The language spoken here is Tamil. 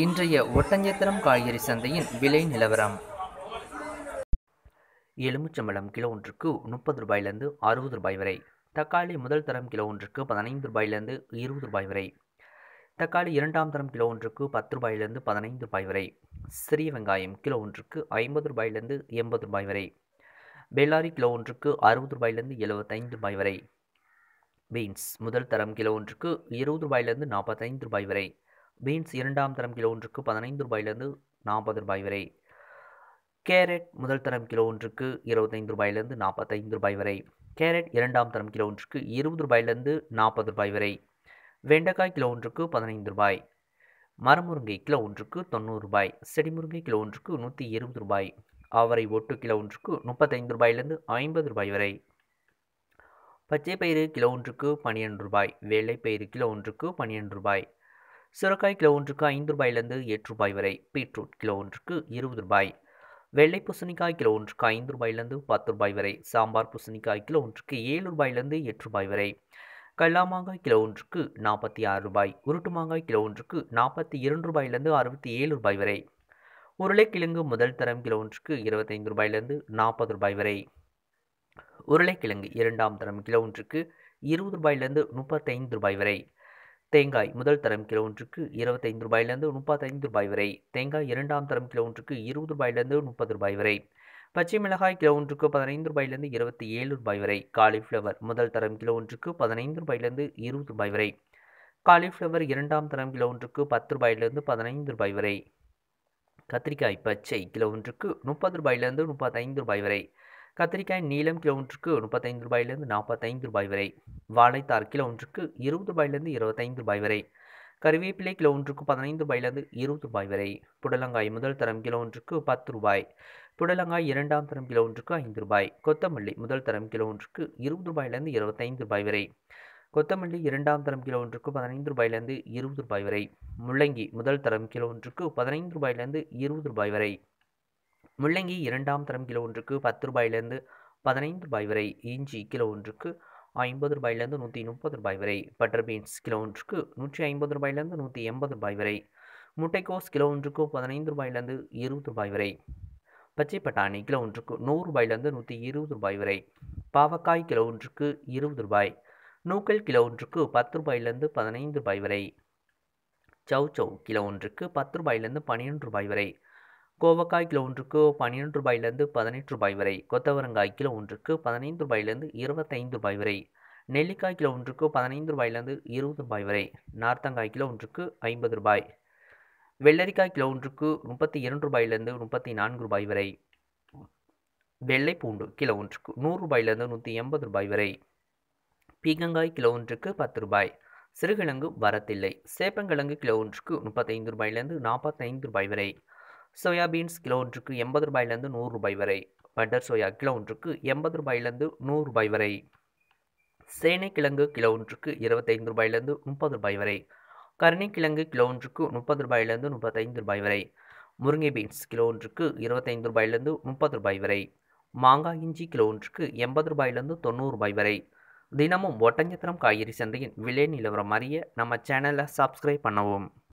இன்றைய ஒட்டஞ்சத்திரம் காய்கறி சந்தையின் விலை நிலவரம் எலுமிச்சம்பழம் கிலோ ஒன்றுக்கு முப்பது ரூபாயிலிருந்து அறுபது ரூபாய் வரை தக்காளி முதல் தரம் கிலோ ஒன்றுக்கு பதினைந்து ரூபாயிலிருந்து இருபது ரூபாய் வரை தக்காளி இரண்டாம் தரம் கிலோ ஒன்றுக்கு பத்து ரூபாயிலிருந்து பதினைந்து ரூபாய் வரை சிறிய வெங்காயம் கிலோ ஒன்றுக்கு ஐம்பது ரூபாயிலிருந்து எண்பது ரூபாய் வரை பெல்லாரி கிலோ ஒன்றுக்கு அறுபது ரூபாயிலிருந்து எழுபத்தைந்து ரூபாய் வரை பீன்ஸ் முதல் தரம் கிலோ ஒன்றுக்கு இருபது ரூபாயிலிருந்து நாற்பத்தைந்து ரூபாய் வரை பீன்ஸ் இரண்டாம் தரம் கிலோ ஒன்றுக்கு பதினைந்து ரூபாயிலிருந்து நாற்பது ரூபாய் வரை கேரட் முதல் தரம் கிலோ ஒன்றுக்கு இருபத்தைந்து ரூபாயிலிருந்து நாற்பத்தைந்து ரூபாய் வரை கேரட் இரண்டாம் தரம் கிலோ ஒன்றுக்கு இருபது ரூபாயிலிருந்து நாற்பது ரூபாய் வரை வெண்டைக்காய் கிலோ ஒன்றுக்கு பதினைந்து ரூபாய் மரமுருங்கை கிலோ ஒன்றுக்கு தொண்ணூறு ரூபாய் செடிமுருங்கை கிலோ ஒன்றுக்கு நூற்றி இருபது ரூபாய் அவரை ஒட்டு கிலோ ஒன்றுக்கு முப்பத்தைந்து ரூபாயிலிருந்து ஐம்பது ரூபாய் வரை பச்சை பயிறு கிலோ ஒன்றுக்கு பன்னிரெண்டு ரூபாய் வேலை பயிறு கிலோ ஒன்றுக்கு பன்னிரெண்டு ரூபாய் சுரக்காய் கிலோ ஒன்றுக்கு ஐந்து ரூபாயிலிருந்து எட்டு ரூபாய் வரை பீட்ரூட் கிலோ ஒன்றுக்கு இருபது ரூபாய் வெள்ளை பூசணிக்காய் கிலோ ஒன்றுக்கு ஐந்து ரூபாயிலிருந்து பத்து ரூபாய் வரை சாம்பார் பூசணிக்காய் கிலோ ஒன்றுக்கு ஏழு ரூபாயிலிருந்து எட்டு ரூபாய் வரை கல்லாமாங்காய் கிலோ ஒன்றுக்கு நாற்பத்தி ஆறு ரூபாய் உருட்டு மாங்காய் கிலோ ஒன்றுக்கு நாற்பத்தி இரண்டு ரூபாயிலிருந்து அறுபத்தி ஏழு ரூபாய் வரை உருளைக்கிழங்கு முதல் தரம் கிலோ ஒன்றுக்கு இருபத்தைந்து ரூபாயிலிருந்து நாற்பது ரூபாய் வரை உருளைக்கிழங்கு இரண்டாம் தரம் கிலோ ஒன்றுக்கு இருபது ரூபாயிலிருந்து முப்பத்தைந்து ரூபாய் வரை தேங்காய் முதல் தரம் கிலோ ஒன்றுக்கு இருபத்தைந்து ரூபாயிலிருந்து முப்பத்தைந்து ரூபாய் வரை தேங்காய் இரண்டாம் தரம் கிலோ ஒன்றுக்கு இருபது ரூபாயிலிருந்து முப்பது ரூபாய் வரை பச்சை மிளகாய் கிலோ ஒன்றுக்கு பதினைந்து ரூபாயிலிருந்து இருபத்தி ஏழு ரூபாய் வரை காலிஃப்ளவர் முதல் தரம் கிலோ ஒன்றுக்கு பதினைந்து ரூபாயிலிருந்து இருபது ரூபாய் வரை காலிஃப்ளவர் இரண்டாம் தரம் கிலோ ஒன்றுக்கு பத்து ரூபாயிலிருந்து பதினைந்து ரூபாய் வரை கத்திரிக்காய் பச்சை கிலோ ஒன்றுக்கு முப்பது ரூபாயிலிருந்து முப்பத்தைந்து ரூபாய் வரை கத்திரிக்காய் நீளம் கிலோ ஒன்றுக்கு முப்பத்தைந்து ரூபாயிலிருந்து நாற்பத்தைந்து ரூபாய் வரை வாழைத்தார் கிலோ ஒன்றுக்கு இருபது ரூபாயிலிருந்து இருபத்தைந்து ரூபாய் வரை கருவேப்பிலை கிலோ ஒன்றுக்கு பதினைந்து ரூபாயிலிருந்து இருபது ரூபாய் வரை புடலங்காய் முதல் தரம் கிலோ ஒன்றுக்கு பத்து ரூபாய் புடலங்காய் இரண்டாம் தரம் கிலோ ஒன்றுக்கு ஐந்து ரூபாய் கொத்தமல்லி முதல் தரம் கிலோ ஒன்றுக்கு இருபது ரூபாயிலிருந்து இருபத்தைந்து ரூபாய் வரை கொத்தமல்லி இரண்டாம் தரம் கிலோ ஒன்றுக்கு பதினைந்து ரூபாயிலிருந்து இருபது ரூபாய் வரை முள்ளங்கி முதல் தரம் கிலோ ஒன்றுக்கு பதினைந்து ரூபாயிலிருந்து இருபது ரூபாய் வரை முள்ளங்கி இரண்டாம் தரம் கிலோ ஒன்றுக்கு பத்து ரூபாயிலிருந்து பதினைந்து ரூபாய் வரை இஞ்சி கிலோ ஒன்றுக்கு ஐம்பது ரூபாயிலேருந்து நூற்றி முப்பது ரூபாய் வரை பட்டர் பீன்ஸ் கிலோ ஒன்றுக்கு நூற்றி ஐம்பது ரூபாயிலிருந்து நூற்றி எண்பது ரூபாய் வரை முட்டைக்கோஸ் கிலோ ஒன்றுக்கு பதினைந்து ரூபாயிலேருந்து இருபது ரூபாய் வரை பச்சை பட்டாணி கிலோ ஒன்றுக்கு நூறு ரூபாயிலேருந்து நூற்றி இருபது ரூபாய் வரை பாவக்காய் கிலோ ஒன்றுக்கு இருபது ரூபாய் நூக்கல் கிலோ ஒன்றுக்கு பத்து ரூபாயிலேருந்து பதினைந்து ரூபாய் வரை சவ் சவ் கிலோ ஒன்றுக்கு பத்து ரூபாயிலேருந்து பன்னிரெண்டு ரூபாய் வரை கோவக்காய் கிலோ ஒன்றுக்கு பன்னிரெண்டு ரூபாயிலிருந்து பதினெட்டு ரூபாய் வரை கொத்தவரங்காய் கிலோ ஒன்றுக்கு பதினைந்து ரூபாயிலிருந்து இருபத்தைந்து ரூபாய் வரை நெல்லிக்காய் கிலோ ஒன்றுக்கு பதினைந்து ரூபாயிலிருந்து இருபது ரூபாய் வரை நார்த்தங்காய் கிலோ ஒன்றுக்கு ஐம்பது ரூபாய் வெள்ளரிக்காய் கிலோ ஒன்றுக்கு முப்பத்தி இரண்டு ரூபாயிலிருந்து முப்பத்தி நான்கு ரூபாய் வரை வெள்ளை பூண்டு கிலோ ஒன்றுக்கு நூறு ரூபாயிலிருந்து நூற்றி எண்பது ரூபாய் வரை பீங்கங்காய் கிலோ ஒன்றுக்கு பத்து ரூபாய் சிறுகிழங்கு வரத்தில்லை சேப்பங்கிழங்கு கிலோ ஒன்றுக்கு முப்பத்தைந்து ரூபாயிலிருந்து நாற்பத்தைந்து ரூபாய் வரை சோயா பீன்ஸ் கிலோ ஒன்றுக்கு எண்பது ரூபாயிலேருந்து நூறு ரூபாய் வரை பட்டர் சோயா கிலோ ஒன்றுக்கு எண்பது ரூபாயிலேருந்து நூறு ரூபாய் வரை சேனைக்கிழங்கு கிலோ ஒன்றுக்கு இருபத்தைந்து ரூபாயிலேருந்து முப்பது ரூபாய் வரை கருணைக்கிழங்கு கிலோ ஒன்றுக்கு முப்பது ரூபாயிலேருந்து முப்பத்தைந்து ரூபாய் வரை முருங்கை பீன்ஸ் கிலோ ஒன்றுக்கு இருபத்தைந்து ரூபாயிலேருந்து முப்பது ரூபாய் வரை மாங்காய் இஞ்சி கிலோ ஒன்றுக்கு எண்பது ரூபாயிலேருந்து தொண்ணூறு ரூபாய் வரை தினமும் ஒட்டஞ்சத்திரம் காய்கறி சந்தையின் விலை நிலவரம் அறிய நம்ம சேனலை சப்ஸ்கிரைப் பண்ணவும்